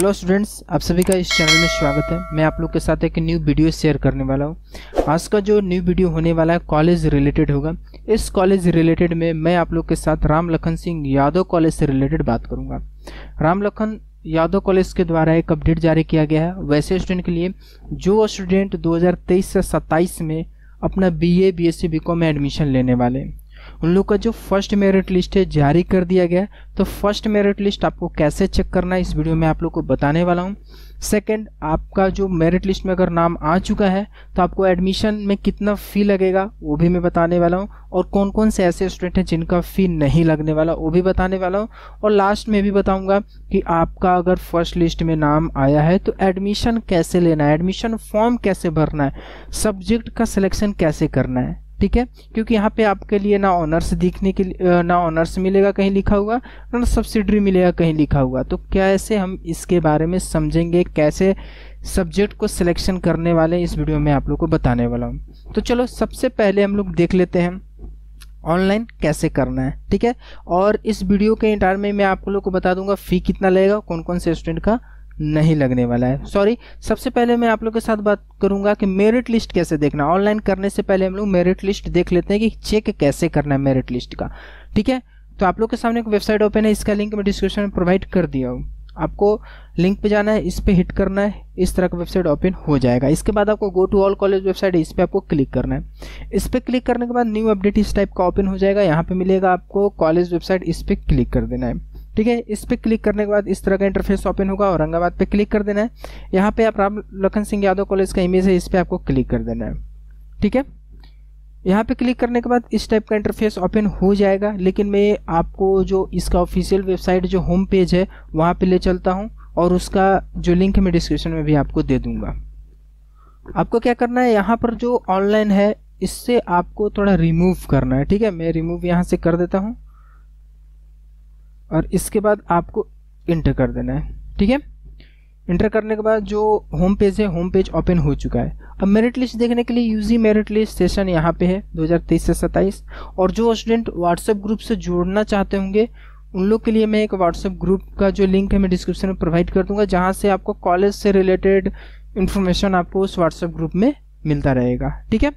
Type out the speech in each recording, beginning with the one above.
hello students आप सभी का इस चैनल में स्वागत है मैं आप लोग के साथ एक न्यू वीडियो शेयर करने वाला हूँ आज का जो न्यू वीडियो होने वाला है कॉलेज रिलेटेड होगा इस कॉलेज रिलेटेड में मैं आप लोग के साथ राम लखन सिंह यादव कॉलेज से रिलेटेड बात करूँगा राम लखन यादव कॉलेज के द्वारा एक अपडेट जारी किया गया है वैसे स्टूडेंट के लिए जो स्टूडेंट दो से सत्ताईस में अपना बी ए बी एस में एडमिशन लेने वाले उन लोग का जो फर्स्ट मेरिट लिस्ट है जारी कर दिया गया तो फर्स्ट मेरिट लिस्ट आपको कैसे चेक करना है इस वीडियो में आप लोग को बताने वाला हूँ सेकंड आपका जो मेरिट लिस्ट में अगर नाम आ चुका है तो आपको एडमिशन में कितना फ़ी लगेगा वो भी मैं बताने वाला हूँ और कौन कौन से ऐसे स्टूडेंट हैं जिनका फ़ी नहीं लगने वाला वो भी बताने वाला हूँ और लास्ट में भी बताऊँगा कि आपका अगर फर्स्ट लिस्ट में नाम आया है तो एडमिशन कैसे लेना है एडमिशन फॉर्म कैसे भरना है सब्जेक्ट का सिलेक्शन कैसे करना है ठीक है क्योंकि यहाँ पे आपके लिए ना ऑनर्स दिखने के लिए ना ऑनर्स मिलेगा कहीं लिखा हुआ ना सब्सिडरी मिलेगा कहीं लिखा हुआ तो कैसे हम इसके बारे में समझेंगे कैसे सब्जेक्ट को सिलेक्शन करने वाले इस वीडियो में आप लोग को बताने वाला हूँ तो चलो सबसे पहले हम लोग देख लेते हैं ऑनलाइन कैसे करना है ठीक है और इस वीडियो के इंटार में मैं आप लोग को बता दूंगा फ़ी कितना लगेगा कौन कौन से स्टूडेंट का नहीं लगने वाला है सॉरी सबसे पहले मैं आप लोग के साथ बात करूंगा कि मेरिट लिस्ट कैसे देखना ऑनलाइन करने से पहले हम लोग मेरिट लिस्ट देख लेते हैं कि चेक कैसे करना है मेरिट लिस्ट का ठीक है तो आप लोग के सामने एक वेबसाइट ओपन है इसका लिंक मैं डिस्क्रिप्शन में प्रोवाइड कर दिया हूँ आपको लिंक पे जाना है इस पर हिट करना है इस तरह का वेबसाइट ओपन हो जाएगा इसके बाद आपको go to all college website है इस पर आपको क्लिक करना है इस पर क्लिक करने के बाद न्यू अपडेट इस टाइप का ओपन हो जाएगा यहाँ पे मिलेगा आपको कॉलेज वेबसाइट इस पर क्लिक कर देना है ठीक है इस पर क्लिक करने के बाद इस तरह का इंटरफेस ओपन होगा औरंगाबाद पे क्लिक कर देना है यहाँ पे आप राम लखन सिंह यादव कॉलेज का इमेज है इस पर आपको क्लिक कर देना है ठीक है यहाँ पे क्लिक करने के बाद इस टाइप का इंटरफेस ओपन हो जाएगा लेकिन मैं आपको जो इसका ऑफिशियल वेबसाइट जो होम पेज है वहाँ पे ले चलता हूँ और उसका जो लिंक है मैं डिस्क्रिप्शन में भी आपको दे दूँगा आपको क्या करना है यहाँ पर जो ऑनलाइन है इससे आपको थोड़ा रिमूव करना है ठीक है मैं रिमूव यहाँ से कर देता हूँ और इसके बाद आपको इंटर कर देना है ठीक है इंटर करने के बाद जो होम पेज है होम पेज ओपन हो चुका है अब मेरिट लिस्ट देखने के लिए यूजी मेरिट लिस्ट सेशन यहाँ पे है 2023 से 27 और जो स्टूडेंट व्हाट्सएप ग्रुप से जोड़ना चाहते होंगे उन लोग के लिए मैं एक व्हाट्सएप ग्रुप का जो लिंक है मैं डिस्क्रिप्शन में प्रोवाइड कर दूंगा जहाँ से आपको कॉलेज से रिलेटेड इन्फॉर्मेशन आपको उस व्हाट्सएप ग्रुप में मिलता रहेगा ठीक है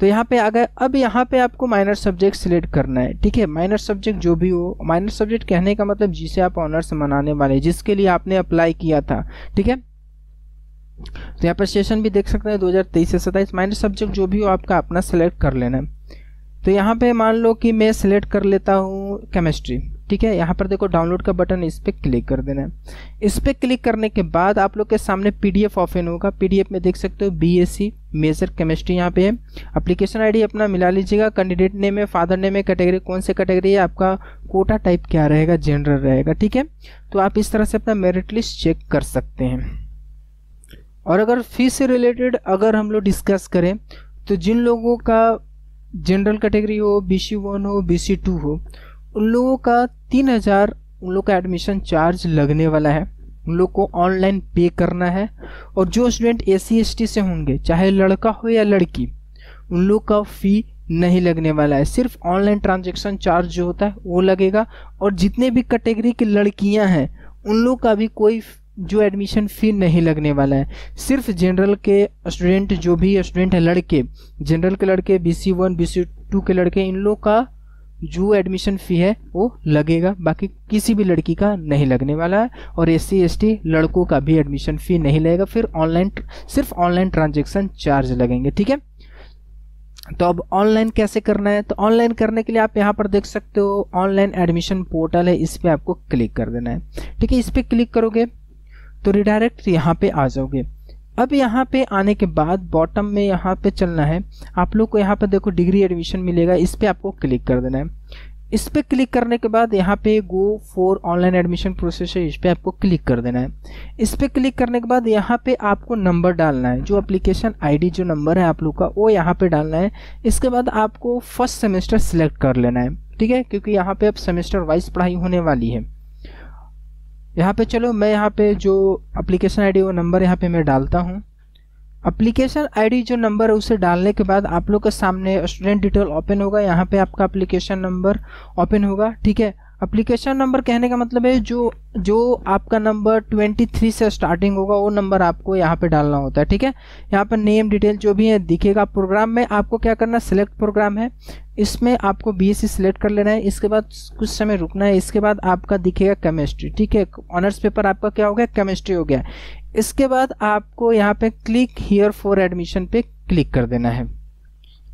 तो यहाँ पे आ गए अब यहाँ पे आपको माइनर सब्जेक्ट सिलेक्ट करना है ठीक है माइनर सब्जेक्ट जो भी हो माइनर सब्जेक्ट कहने का मतलब जिसे आप ऑनर्स मनाने वाले जिसके लिए आपने अप्लाई किया था ठीक है तो यहाँ पर सेशन भी देख सकते हैं 2023 से 27 माइनर सब्जेक्ट जो भी हो आपका अपना सेलेक्ट कर लेना है तो यहाँ पे मान लो कि मैं सिलेक्ट कर लेता हूँ केमिस्ट्री ठीक है यहाँ पर देखो डाउनलोड का बटन इस पर क्लिक कर देना है इस पर क्लिक करने के बाद आप लोग के सामने पीडीएफ ऑप्शन होगा पीडीएफ में देख सकते हो बीएससी मेजर केमिस्ट्री यहाँ पे है अप्लीकेशन आईडी अपना मिला लीजिएगा कैंडिडेट नेम है फादर नेम है कैटेगरी कौन से कैटेगरी है आपका कोटा टाइप क्या रहेगा जनरल रहेगा ठीक है तो आप इस तरह से अपना मेरिट लिस्ट चेक कर सकते हैं और अगर फीस से रिलेटेड अगर हम लोग डिस्कस करें तो जिन लोगों का जनरल कैटेगरी हो बी सी वन हो बी सी टू हो उन लोगों का तीन हज़ार उन लोग का एडमिशन चार्ज लगने वाला है उन लोग को ऑनलाइन पे करना है और जो student A C S T से होंगे चाहे लड़का हो या लड़की उन लोग का फ़ी नहीं लगने वाला है सिर्फ ऑनलाइन ट्रांजेक्शन चार्ज जो होता है वो लगेगा और जितने भी कैटेगरी की लड़कियाँ हैं उन लोग का भी कोई जो एडमिशन फ़ी नहीं लगने वाला है सिर्फ जनरल के स्टूडेंट जो भी स्टूडेंट हैं लड़के जनरल के लड़के B C one B C two के लड़के इन लोग का जो एडमिशन फ़ी है वो लगेगा बाकी किसी भी लड़की का नहीं लगने वाला है और एस सी लड़कों का भी एडमिशन फ़ी नहीं लगेगा फिर ऑनलाइन सिर्फ ऑनलाइन ट्रांजेक्शन चार्ज लगेंगे ठीक है तो अब ऑनलाइन कैसे करना है तो ऑनलाइन करने के लिए आप यहाँ पर देख सकते हो ऑनलाइन एडमिशन पोर्टल है इस पर आपको क्लिक कर देना है ठीक है इस पर क्लिक करोगे तो रिडायरेक्ट यहाँ पे आ जाओगे अब यहाँ पे आने के बाद बॉटम में यहाँ पे चलना है आप लोग को यहाँ पे देखो डिग्री एडमिशन मिलेगा इस पर आपको क्लिक कर देना है इस पर क्लिक करने के बाद यहाँ पे go for online admission process है इस पर आपको क्लिक कर देना है इस पर क्लिक करने के बाद यहाँ पे आपको नंबर डालना है जो एप्लीकेशन आईडी जो नंबर है आप लोग का वो यहाँ पे डालना है इसके बाद आपको फर्स्ट सेमेस्टर सिलेक्ट कर लेना है ठीक है क्योंकि यहाँ पे अब सेमेस्टर वाइज पढ़ाई होने वाली है यहाँ पे चलो मैं यहाँ पे जो अप्लीकेशन आईडी वो नंबर यहाँ पे मैं डालता हूँ अप्लीकेशन आईडी जो नंबर है उसे डालने के बाद आप लोग के सामने स्टूडेंट डिटेल ओपन होगा यहाँ पे आपका अप्लीकेशन नंबर ओपन होगा ठीक है अप्लीकेशन नंबर कहने का मतलब है जो जो आपका नंबर 23 से स्टार्टिंग होगा वो नंबर आपको यहाँ पे डालना होता है ठीक है यहाँ पर नेम डिटेल जो भी है दिखेगा प्रोग्राम में आपको क्या करना सिलेक्ट प्रोग्राम है इसमें आपको बी एस सिलेक्ट कर लेना है इसके बाद कुछ समय रुकना है इसके बाद आपका दिखेगा केमिस्ट्री ठीक है ऑनर्स पेपर आपका क्या हो गया केमिस्ट्री हो गया इसके बाद आपको यहाँ पे क्लिक हियर फॉर एडमिशन पे क्लिक कर देना है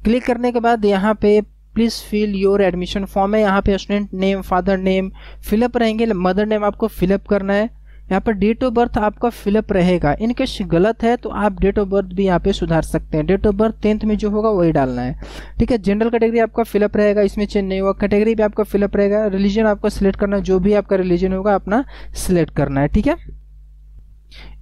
क्लिक करने के बाद यहाँ पे please fill your admission form है यहाँ पे student name father name fill up रहेंगे मदर नेम आपको फिलअप करना है यहाँ पर डेट ऑफ बर्थ आपका फिलअप रहेगा इनकेस गलत है तो आप डेट ऑफ बर्थ भी यहाँ पे सुधार सकते हैं डेट ऑफ बर्थ टेंथ में जो होगा वही डालना है ठीक है जनरल कैटेगरी आपका फिलअप रहेगा इसमें चेंज नहीं होगा कैटेगरी भी आपका फिलअप रहेगा रिलीजन आपका सिलेक्ट करना जो भी आपका रिलीजन होगा अपना सिलेक्ट करना है ठीक है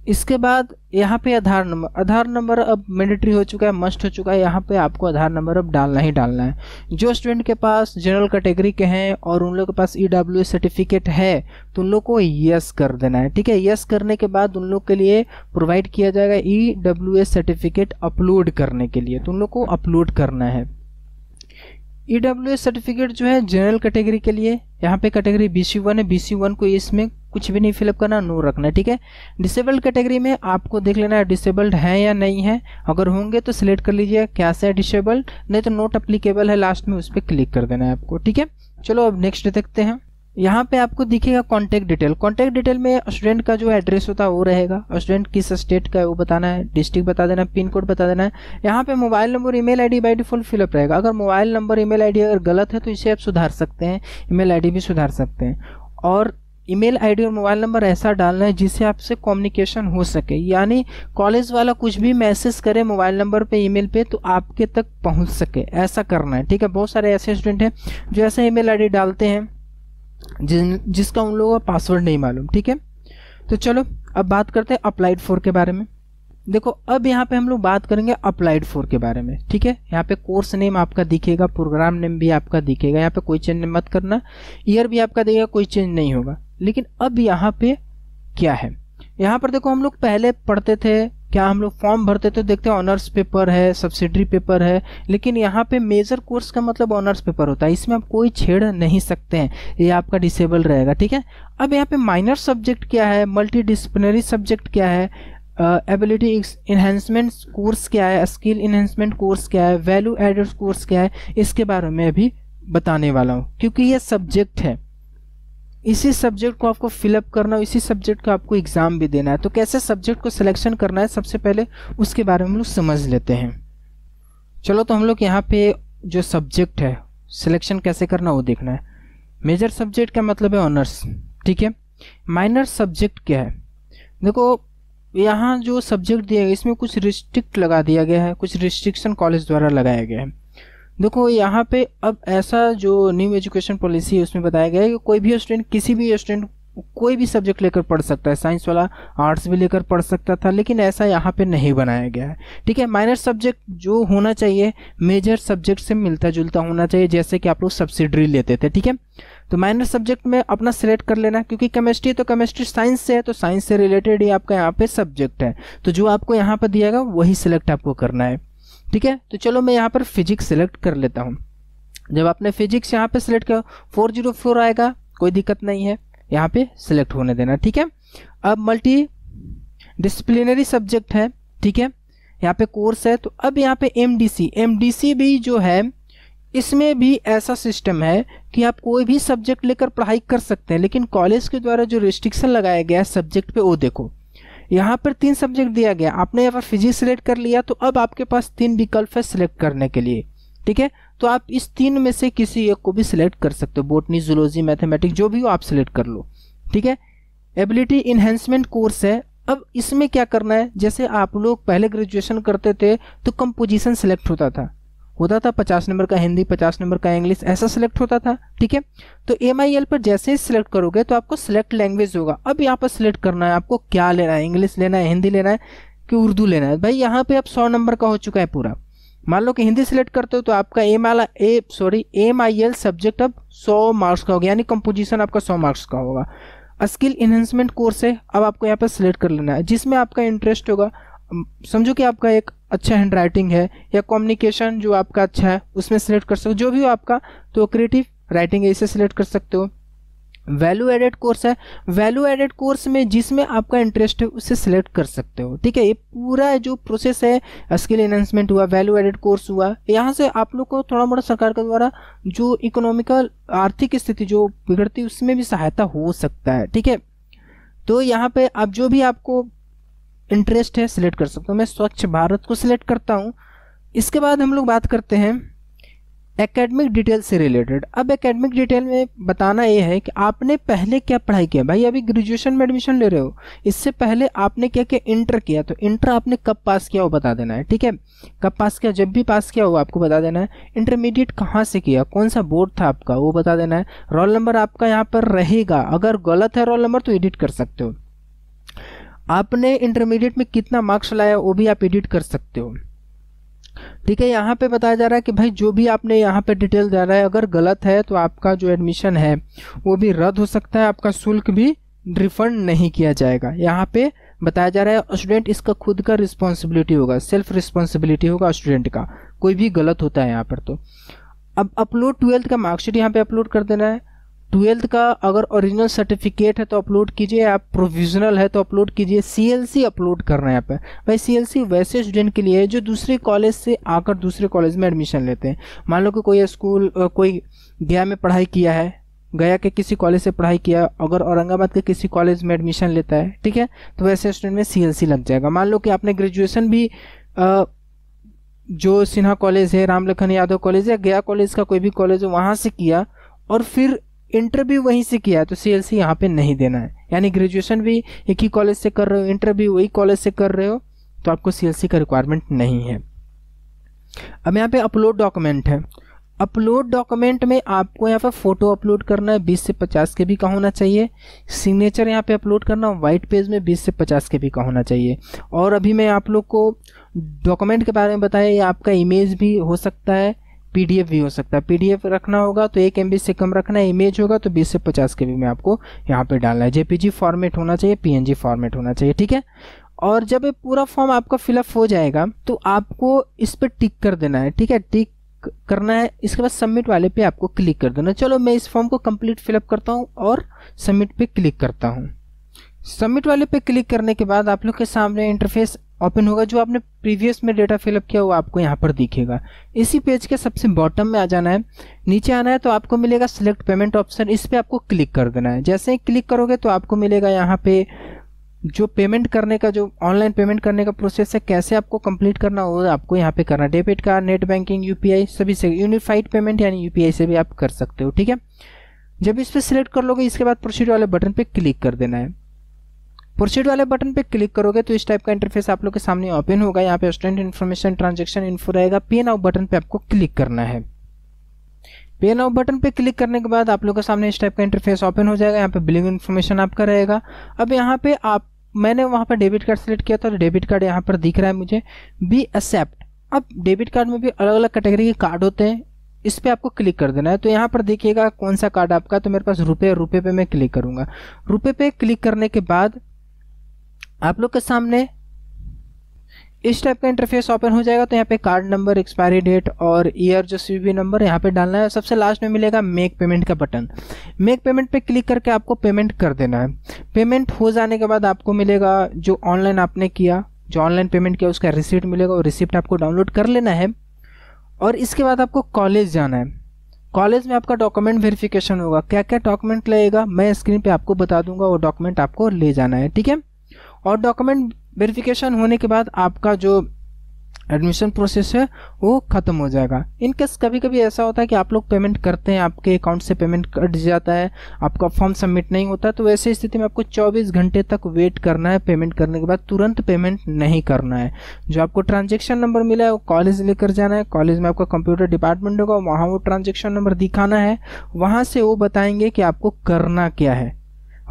इसके बाद यहाँ पे आधार नंबर आधार नंबर अब मैंडेटरी हो चुका है मस्ट हो चुका है यहाँ पे आपको आधार नंबर अब डालना ही डालना है जो स्टूडेंट के पास जनरल कैटेगरी के हैं और उन लोग के पास ई e सर्टिफिकेट है तो उन लोग को यस कर देना है ठीक है यस करने के बाद उन लोग के लिए प्रोवाइड किया जाएगा ई सर्टिफिकेट अपलोड करने के लिए तो उन लोग को अपलोड करना है ई e सर्टिफिकेट जो है जनरल कैटेगरी के लिए यहाँ पे कैटेगरी बी सी वन है बी सी वन को इसमें कुछ भी नहीं फिलअप करना नो रखना ठीक है डिसेबल्ड कैटेगरी में आपको देख लेना है डिसेबल्ड है या नहीं है अगर होंगे तो सिलेक्ट कर लीजिए क्या से है डिसेबल्ड नहीं तो नोट अप्लीकेबल है लास्ट में उस पर क्लिक कर देना है आपको ठीक है चलो अब नेक्स्ट देखते हैं यहाँ पे आपको दिखेगा कॉन्टैक्ट डिटेल कॉन्टैक्ट डिटेल में स्टूडेंट का जो एड्रेस होता है वो रहेगा स्टूडेंट किस स्टेट का है वो बताना है डिस्ट्रिक्ट बता देना है पिन कोड बता देना है यहाँ पे mobile number email ID by default fill up रहेगा अगर मोबाइल नंबर ईमेल आईडी अगर गलत है तो इसे आप सुधार सकते हैं ईमेल आईडी भी सुधार सकते हैं और ईमेल आईडी और मोबाइल नंबर ऐसा डालना है जिससे आपसे कम्युनिकेशन हो सके यानी कॉलेज वाला कुछ भी मैसेज करे मोबाइल नंबर पे ईमेल पे तो आपके तक पहुंच सके ऐसा करना है ठीक है बहुत सारे ऐसे स्टूडेंट हैं जो ऐसा ईमेल आईडी डालते हैं जिन जिसका उन लोगों का पासवर्ड नहीं मालूम ठीक है तो चलो अब बात करते हैं अप्लाइड फोर के बारे में देखो अब यहाँ पे हम लोग बात करेंगे अप्लाइड फोर के बारे में ठीक है यहाँ पे कोर्स नेम आपका दिखेगा प्रोग्राम नेम भी आपका दिखेगा यहाँ पे कोई चेंज मत करना ईयर भी आपका दिखेगा कोई चेंज नहीं होगा लेकिन अब यहाँ पे क्या है यहाँ पर देखो हम लोग पहले पढ़ते थे क्या हम लोग फॉर्म भरते थे देखते हैं ऑनर्स पेपर है सब्सिडरी पेपर है लेकिन यहाँ पे मेजर कोर्स का मतलब ऑनर्स पेपर होता है इसमें आप कोई छेड़ नहीं सकते हैं ये आपका डिसेबल रहेगा ठीक है अब यहाँ पे माइनर सब्जेक्ट क्या है मल्टी सब्जेक्ट क्या है एबिलिटी इन्हेंसमेंट कोर्स क्या है स्किल इन्हेंसमेंट कोर्स क्या है वैल्यू एडेड कोर्स क्या है इसके बारे में अभी बताने वाला हूँ क्योंकि ये सब्जेक्ट है इसी सब्जेक्ट को आपको फिलअप करना है इसी सब्जेक्ट का आपको एग्ज़ाम भी देना है तो कैसे सब्जेक्ट को सिलेक्शन करना है सबसे पहले उसके बारे में हम लोग समझ लेते हैं चलो तो हम लोग यहाँ पे जो सब्जेक्ट है सिलेक्शन कैसे करना वो देखना है मेजर सब्जेक्ट का मतलब है ऑनर्स ठीक है माइनर सब्जेक्ट क्या है देखो यहाँ जो सब्जेक्ट दिया गया इसमें कुछ रिस्ट्रिक्ट लगा दिया गया है कुछ रिस्ट्रिक्शन कॉलेज द्वारा लगाया गया है देखो यहाँ पे अब ऐसा जो न्यू एजुकेशन पॉलिसी है उसमें बताया गया है कि कोई भी स्टूडेंट किसी भी स्टूडेंट कोई भी सब्जेक्ट लेकर पढ़ सकता है साइंस वाला आर्ट्स भी लेकर पढ़ सकता था लेकिन ऐसा यहाँ पे नहीं बनाया गया है ठीक है माइनर सब्जेक्ट जो होना चाहिए मेजर सब्जेक्ट से मिलता जुलता होना चाहिए जैसे कि आप लोग सब्सिडरी लेते थे ठीक है तो माइनर सब्जेक्ट में अपना सिलेक्ट कर लेना क्योंकि केमिस्ट्री तो केमिस्ट्री साइंस से है तो साइंस से रिलेटेड ही आपका यहाँ पे सब्जेक्ट है तो जो आपको यहाँ पर दिया गया वही सिलेक्ट आपको करना है ठीक है तो चलो मैं यहाँ पर फिजिक्स सेलेक्ट कर लेता हूँ जब आपने फिजिक्स यहाँ पे सिलेक्ट किया फोर जीरो फोर आएगा कोई दिक्कत नहीं है यहाँ पे सिलेक्ट होने देना ठीक है अब मल्टी डिसप्लिनरी सब्जेक्ट है ठीक है यहाँ पे कोर्स है तो अब यहाँ पे एम डी भी जो है इसमें भी ऐसा सिस्टम है कि आप कोई भी सब्जेक्ट लेकर पढ़ाई कर सकते हैं लेकिन कॉलेज के द्वारा जो रिस्ट्रिक्शन लगाया गया है सब्जेक्ट पे वो देखो यहाँ पर तीन सब्जेक्ट दिया गया आपने यहाँ पर फिजिक्स सेलेक्ट कर लिया तो अब आपके पास तीन विकल्प है सिलेक्ट करने के लिए ठीक है तो आप इस तीन में से किसी एक को भी सिलेक्ट कर सकते हो बोटनी जूलॉजी मैथमेटिक्स जो भी हो आप सिलेक्ट कर लो ठीक है एबिलिटी इन्हेंसमेंट कोर्स है अब इसमें क्या करना है जैसे आप लोग पहले ग्रेजुएशन करते थे तो कंपोजिशन सिलेक्ट होता था होता था पचास नंबर का हिंदी पचास नंबर का इंग्लिश ऐसा सिलेक्ट होता था ठीक है तो एम आई एल पर जैसे ही सिलेक्ट करोगे तो आपको सिलेक्ट लैंग्वेज होगा अब यहाँ पर सिलेक्ट करना है आपको क्या लेना है इंग्लिश लेना है हिंदी लेना है कि उर्दू लेना है भाई यहाँ पे अब सौ नंबर का हो चुका है पूरा मान लो कि हिंदी सिलेक्ट करते हो तो आपका एम आला A sorry M I L subject अब सौ मार्क्स का होगा यानी कंपोजिशन आपका सौ मार्क्स का होगा स्किल इन्हेंसमेंट कोर्स है अब आपको यहाँ पर सिलेक्ट कर लेना है जिसमें आपका इंटरेस्ट होगा समझो कि आपका एक अच्छा हैंड राइटिंग है या कम्युनिकेशन जो आपका अच्छा है उसमें सेलेक्ट कर सकते हो जो भी हो आपका तो क्रिएटिव राइटिंग है इसे सेलेक्ट कर सकते हो value added course value added added कोर्स में जिसमें आपका इंटरेस्ट है उसे सेलेक्ट कर सकते हो ठीक है ये पूरा जो प्रोसेस है स्किल एनहेंसमेंट हुआ वैल्यू एडेड कोर्स हुआ यहाँ से आप लोग को थोड़ा मोटा सरकार के द्वारा जो इकोनॉमिकल आर्थिक स्थिति जो बिगड़ती उसमें भी सहायता हो सकता है ठीक है तो यहाँ पे आप जो भी आपको इंटरेस्ट है सिलेक्ट कर सकता हूँ मैं स्वच्छ भारत को सिलेक्ट करता हूँ इसके बाद हम लोग बात करते हैं एकेडमिक डिटेल से रिलेटेड अब एकेडमिक डिटेल में बताना ये है कि आपने पहले क्या पढ़ाई किया भाई अभी ग्रेजुएशन में एडमिशन ले रहे हो इससे पहले आपने क्या क्या इंटर किया तो इंटर आपने कब पास किया वो बता देना है ठीक है कब पास किया जब भी पास किया वो आपको बता देना है इंटरमीडिएट कहाँ से किया कौन सा बोर्ड था आपका वो बता देना है रोल नंबर आपका यहाँ पर रहेगा अगर गलत है रोल नंबर तो एडिट कर सकते हो आपने इंटरमीडिएट में कितना मार्क्स लाया वो भी आप एडिट कर सकते हो ठीक है यहाँ पे बताया जा रहा है कि भाई जो भी आपने यहाँ पे डिटेल दे रहा है अगर गलत है तो आपका जो एडमिशन है वो भी रद्द हो सकता है आपका शुल्क भी रिफंड नहीं किया जाएगा यहाँ पे बताया जा रहा है स्टूडेंट इसका खुद का रिस्पॉन्सिबिलिटी होगा सेल्फ रिस्पॉन्सिबिलिटी होगा स्टूडेंट का कोई भी गलत होता है यहाँ पर तो अब अपलोड ट्वेल्थ का मार्कशीट यहाँ पे अपलोड कर देना है ट्वेल्थ का अगर ओरिजिनल सर्टिफिकेट है तो अपलोड कीजिए आप प्रोविजनल है तो अपलोड कीजिए सीएलसी अपलोड रहे हैं यहाँ पर भाई सीएलसी वैसे स्टूडेंट के लिए है जो दूसरे कॉलेज से आकर दूसरे कॉलेज में एडमिशन लेते हैं मान लो कि कोई स्कूल कोई गया में पढ़ाई किया है गया के किसी कॉलेज से पढ़ाई किया अगर औरंगाबाद के किसी कॉलेज में एडमिशन लेता है ठीक है तो वैसे स्टूडेंट में सीएलसी लग जाएगा मान लो कि आपने ग्रेजुएशन भी आ, जो सिन्हा कॉलेज है रामलखन यादव कॉलेज या गया कॉलेज का कोई भी कॉलेज है वहाँ से किया और फिर इंटरव्यू वहीं से किया है तो सी यहाँ पे नहीं देना है यानी ग्रेजुएशन भी एक ही कॉलेज से कर रहे हो इंटरव्यू वही कॉलेज से कर रहे हो तो आपको सी का रिक्वायरमेंट नहीं है अब यहाँ पे अपलोड डॉक्यूमेंट है अपलोड डॉक्यूमेंट में आपको यहाँ पे फोटो अपलोड करना है 20 से 50 के बी का होना चाहिए सिग्नेचर यहाँ पे अपलोड करना वाइट पेज में 20 से 50 के बी का होना चाहिए और अभी मैं आप लोग को डॉक्यूमेंट के बारे में बताया ये आपका इमेज भी हो सकता है पीडीएफ भी हो सकता है पीडीएफ रखना होगा तो एक एम से कम रखना है इमेज होगा तो बीस से पचास के में आपको यहाँ पर डालना है जेपीजी फॉर्मेट होना चाहिए पीएनजी फॉर्मेट होना चाहिए ठीक है और जब ये पूरा फॉर्म आपका फिलअप हो जाएगा तो आपको इस पर टिक कर देना है ठीक है टिक करना है इसके बाद सबमिट वाले पे आपको क्लिक कर देना चलो मैं इस फॉर्म को कंप्लीट फिलअप करता हूँ और सबमिट पे क्लिक करता हूँ सबमिट वाले पे क्लिक करने के बाद आप लोग के सामने इंटरफेस ओपन होगा जो आपने प्रीवियस में डेटा फिलअप किया वो आपको यहाँ पर दिखेगा इसी पेज के सबसे बॉटम में आ जाना है नीचे आना है तो आपको मिलेगा सिलेक्ट पेमेंट ऑप्शन इस पर आपको क्लिक कर देना है जैसे ही क्लिक करोगे तो आपको मिलेगा यहाँ पे जो पेमेंट करने का जो ऑनलाइन पेमेंट करने का प्रोसेस है कैसे आपको कंप्लीट करना होगा आपको यहाँ पे करना debit card net banking UPI सभी से यूनिफाइड पेमेंट यानी यूपीआई से भी आप कर सकते हो ठीक है जब इस पर सिलेक्ट कर लोगे इसके बाद प्रोसीड वाले बटन पर क्लिक कर देना है प्रोसीड वाले बटन पे क्लिक करोगे तो इस टाइप का इंटरफेस आप लोग के सामने ओपन होगा यहाँ पे स्टूडेंट इन्फॉर्मेशन ट्रांजेक्शन इन्फो रहेगा पे नाउ बटन पे आपको क्लिक करना है पे नाउ बटन पे क्लिक करने के बाद आप लोग के सामने इस टाइप का इंटरफेस ओपन हो जाएगा यहाँ पे बिलिंग इन्फॉर्मेशन आपका रहेगा अब यहाँ पे आप मैंने वहाँ पर डेबिट कार्ड सेलेक्ट किया था तो डेबिट कार्ड यहाँ पर दिख रहा है मुझे बी एक्सेप्ट अब डेबिट कार्ड में भी अलग अलग कैटेगरी के कार्ड होते हैं इस पर आपको क्लिक कर देना है तो यहाँ पर देखिएगा कौन सा कार्ड आपका तो मेरे पास रुपये रुपये पे मैं क्लिक करूँगा रुपये पे क्लिक करने के बाद आप लोग के सामने इस टाइप का इंटरफेस ओपन हो जाएगा तो यहाँ पे कार्ड नंबर एक्सपायरी डेट और ईयर जो सी वी नंबर यहाँ पे डालना है सबसे लास्ट में मिलेगा मेक पेमेंट का बटन मेक पेमेंट पे क्लिक करके आपको पेमेंट कर देना है पेमेंट हो जाने के बाद आपको मिलेगा जो ऑनलाइन आपने किया जो ऑनलाइन पेमेंट किया उसका रिसिप्ट मिलेगा और रिसिप्ट आपको डाउनलोड कर लेना है और इसके बाद आपको कॉलेज जाना है कॉलेज में आपका डॉक्यूमेंट वेरिफिकेशन होगा क्या क्या डॉक्यूमेंट लगेगा मैं स्क्रीन पर आपको बता दूंगा वो डॉक्यूमेंट आपको ले जाना है ठीक है और डॉक्यूमेंट वेरिफिकेशन होने के बाद आपका जो एडमिशन प्रोसेस है वो ख़त्म हो जाएगा इनकेस कभी कभी ऐसा होता है कि आप लोग पेमेंट करते हैं आपके अकाउंट से पेमेंट कट जाता है आपका फॉर्म सबमिट नहीं होता तो वैसे स्थिति में आपको 24 घंटे तक वेट करना है पेमेंट करने के बाद तुरंत पेमेंट नहीं करना है जो आपको ट्रांजेक्शन नंबर मिला है वो कॉलेज लेकर जाना है कॉलेज में आपका कंप्यूटर डिपार्टमेंट होगा वहाँ वो ट्रांजेक्शन नंबर दिखाना है वहाँ से वो बताएंगे कि आपको करना क्या है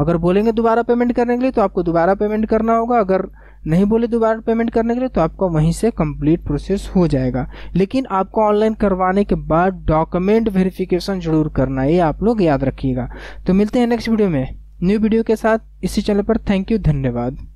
अगर बोलेंगे दोबारा पेमेंट करने के लिए तो आपको दोबारा पेमेंट करना होगा अगर नहीं बोले दोबारा पेमेंट करने के लिए तो आपका वहीं से कंप्लीट प्रोसेस हो जाएगा लेकिन आपको ऑनलाइन करवाने के बाद डॉक्यूमेंट वेरिफिकेशन जरूर करना ये आप लोग याद रखिएगा तो मिलते हैं नेक्स्ट वीडियो में न्यू वीडियो के साथ इसी चैनल पर थैंक यू धन्यवाद